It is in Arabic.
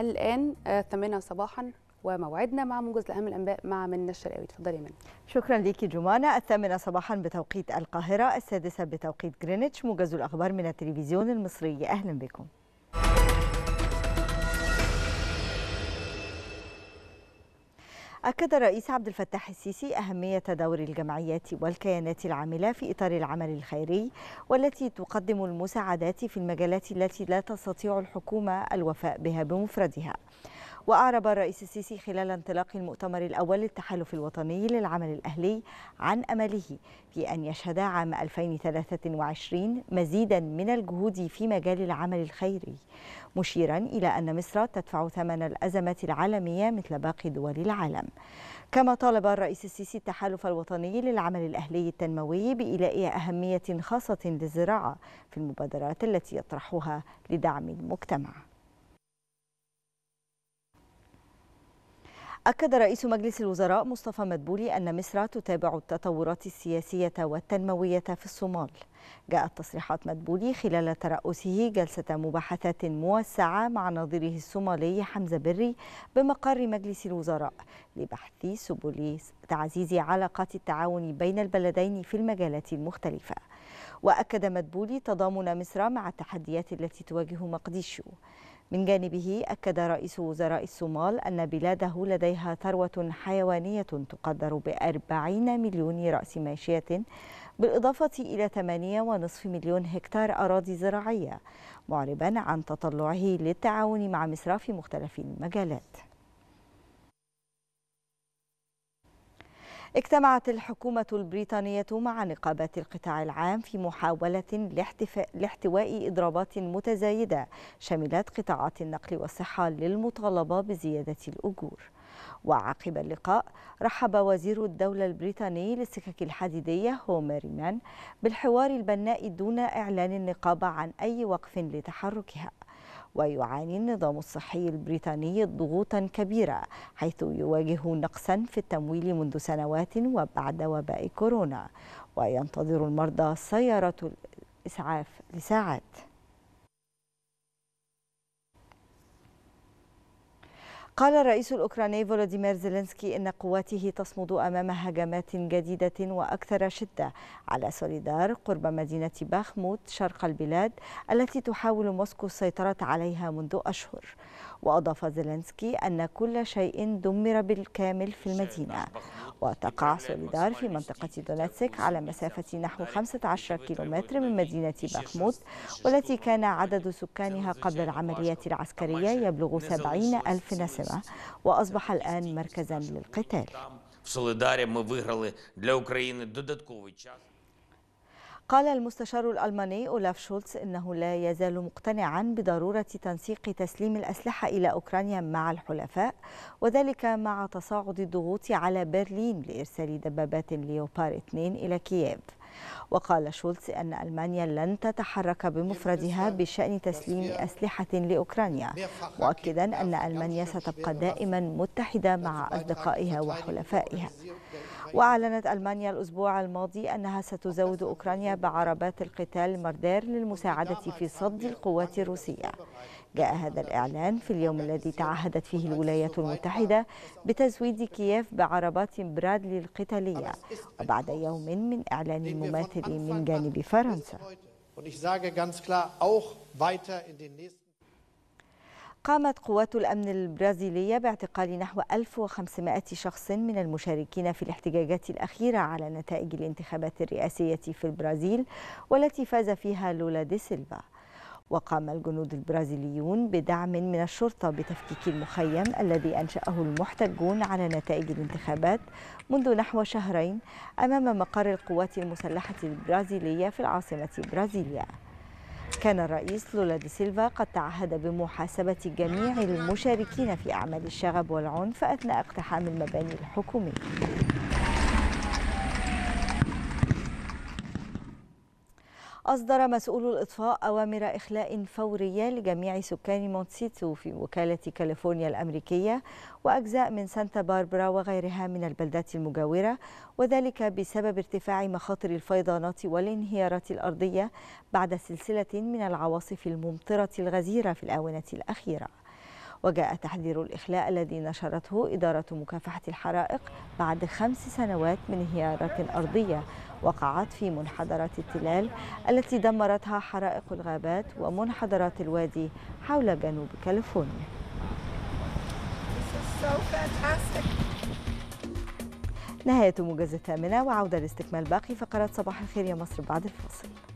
الآن 8 آه، صباحا وموعدنا مع موجز لأهم الأنباء مع منى الشرقاوي اتفضلي منى شكرا ليكي جمانة الثامنة صباحا بتوقيت القاهرة السادسة بتوقيت جرينتش موجز الأخبار من التلفزيون المصري أهلا بكم أكد الرئيس عبد الفتاح السيسي أهمية دور الجمعيات والكيانات العاملة في إطار العمل الخيري والتي تقدم المساعدات في المجالات التي لا تستطيع الحكومة الوفاء بها بمفردها. وأعرب الرئيس السيسي خلال انطلاق المؤتمر الأول للتحالف الوطني للعمل الأهلي عن أمله في أن يشهد عام 2023 مزيدا من الجهود في مجال العمل الخيري مشيرا إلى أن مصر تدفع ثمن الأزمات العالمية مثل باقي دول العالم كما طالب الرئيس السيسي التحالف الوطني للعمل الأهلي التنموي بإيلاء أهمية خاصة للزراعة في المبادرات التي يطرحها لدعم المجتمع أكد رئيس مجلس الوزراء مصطفى مدبولي أن مصر تتابع التطورات السياسية والتنموية في الصومال جاءت تصريحات مدبولي خلال ترأسه جلسة مباحثات موسعة مع نظيره الصومالي حمزة بري بمقر مجلس الوزراء لبحث سبل تعزيز علاقات التعاون بين البلدين في المجالات المختلفة وأكد مدبولي تضامن مصر مع التحديات التي تواجه مقديشو من جانبه أكد رئيس وزراء الصومال أن بلاده لديها ثروة حيوانية تقدر بأربعين مليون رأس ماشية بالإضافة إلى ثمانية ونصف مليون هكتار أراضي زراعية معربا عن تطلعه للتعاون مع مصر في مختلف المجالات اجتمعت الحكومة البريطانية مع نقابات القطاع العام في محاولة لاحتواء إضرابات متزايدة شملت قطاعات النقل والصحة للمطالبة بزيادة الأجور وعقب اللقاء رحب وزير الدولة البريطاني للسكك الحديدية هومر مان بالحوار البناء دون إعلان النقابة عن أي وقف لتحركها ويعاني النظام الصحي البريطاني ضغوطا كبيرة حيث يواجه نقصا في التمويل منذ سنوات وبعد وباء كورونا وينتظر المرضى سيارة الإسعاف لساعات قال الرئيس الأوكراني فولوديمير زيلنسكي إن قواته تصمد أمام هجمات جديدة وأكثر شدة على سوليدار قرب مدينة باخموت شرق البلاد التي تحاول موسكو السيطرة عليها منذ أشهر وأضاف زيلنسكي أن كل شيء دمر بالكامل في المدينة وتقع سوليدار في منطقة دونتسك على مسافة نحو 15 كيلومتر من مدينة باخموت والتي كان عدد سكانها قبل العمليات العسكرية يبلغ 70 ألف نسمة العاصمة وأصبح الآن مركزا للقتال قال المستشار الألماني أولاف شولتز إنه لا يزال مقتنعا بضرورة تنسيق تسليم الأسلحة إلى أوكرانيا مع الحلفاء وذلك مع تصاعد الضغوط على برلين لإرسال دبابات ليوبار 2 إلى كييف وقال شولتز أن ألمانيا لن تتحرك بمفردها بشأن تسليم أسلحة لأوكرانيا مؤكدا أن ألمانيا ستبقى دائما متحدة مع أصدقائها وحلفائها وأعلنت ألمانيا الأسبوع الماضي أنها ستزود أوكرانيا بعربات القتال مردير للمساعدة في صد القوات الروسية جاء هذا الإعلان في اليوم الذي تعهدت فيه الولايات المتحدة بتزويد كييف بعربات برادلي القتالية وبعد يوم من إعلان مماثل من جانب فرنسا قامت قوات الأمن البرازيلية باعتقال نحو 1500 شخص من المشاركين في الاحتجاجات الأخيرة على نتائج الانتخابات الرئاسية في البرازيل والتي فاز فيها لولا دي سيلفا وقام الجنود البرازيليون بدعم من الشرطة بتفكيك المخيم الذي أنشأه المحتجون على نتائج الانتخابات منذ نحو شهرين أمام مقر القوات المسلحة البرازيلية في العاصمة برازيليا كان الرئيس لولا دي سيلفا قد تعهد بمحاسبة جميع المشاركين في أعمال الشغب والعنف أثناء اقتحام المباني الحكومية أصدر مسؤول الإطفاء أوامر إخلاء فورية لجميع سكان مونتسيتو في وكالة كاليفورنيا الأمريكية وأجزاء من سانتا باربرا وغيرها من البلدات المجاورة وذلك بسبب ارتفاع مخاطر الفيضانات والانهيارات الأرضية بعد سلسلة من العواصف الممطرة الغزيرة في الآونة الأخيرة وجاء تحذير الإخلاء الذي نشرته إدارة مكافحة الحرائق بعد خمس سنوات من انهيارات أرضية وقعت في منحدرات التلال التي دمرتها حرائق الغابات ومنحدرات الوادي حول جنوب كاليفورنيا نهاية موجز الثامنة وعودة لاستكمال باقي فقرات صباح الخير يا مصر بعد الفاصل